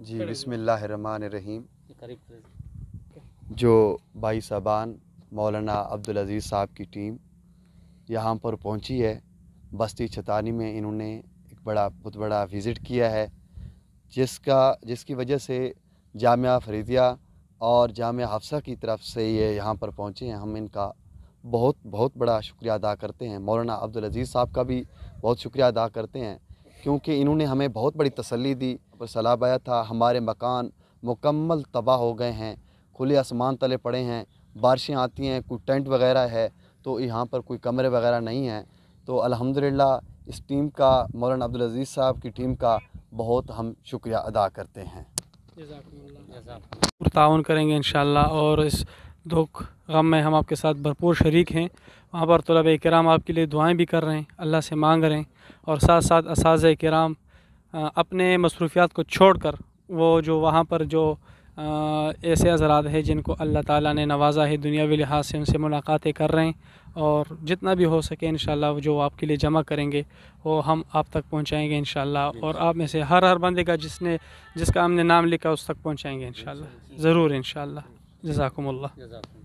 जी बिसमीम जो भाई साहबान मौलाना अब्दुल अजीज़ साहब की टीम यहाँ पर पहुँची है बस्ती छतानी में इन्होंने एक बड़ा बहुत बड़ा विज़िट किया है जिसका जिसकी वजह से जामिया फरीदिया और जामिया हफ्सा की तरफ से ये यहाँ पर पहुँचे हैं हम इनका बहुत बहुत बड़ा शुक्रिया अदा करते हैं मौलाना अब्दुल अजीज़ साहब का भी बहुत शुक्रिया अदा करते हैं क्योंकि इन्होंने हमें बहुत बड़ी तसल्ली दी पर सलाब आया था हमारे मकान मुकम्मल तबाह हो गए हैं खुले आसमान तले पड़े हैं बारिशें आती हैं कोई टेंट वगैरह है तो यहाँ पर कोई कमरे वगैरह नहीं हैं तो अल्हम्दुलिल्लाह इस टीम का मौलाना अब्दुल अजीज़ साहब की टीम का बहुत हम शुक्रिया अदा करते हैं ताउन करेंगे इन और इस दुख गम में हम आपके साथ भरपूर शरीक हैं वहाँ पर तलब कराम आपके लिए दुआएं भी कर रहे हैं अल्लाह से मांग रहे हैं और साथ साथ इस कराम अपने मसरूफियात को छोड़ कर वो जो वहाँ पर जो ऐसे हजरात हैं जिनको अल्लाह ताला ने नवाजा है दुनियावी लिहाज से उनसे मुलाकातें कर रहे हैं और जितना भी हो सके इन जो आपके लिए जमा करेंगे वो हम आप तक पहुँचाएँगे इन और आप में से हर हर बंदे का जिसने जिसका हमने नाम लिखा उस तक पहुँचाएँगे इन ज़रूर इन शज़ाकमल्ला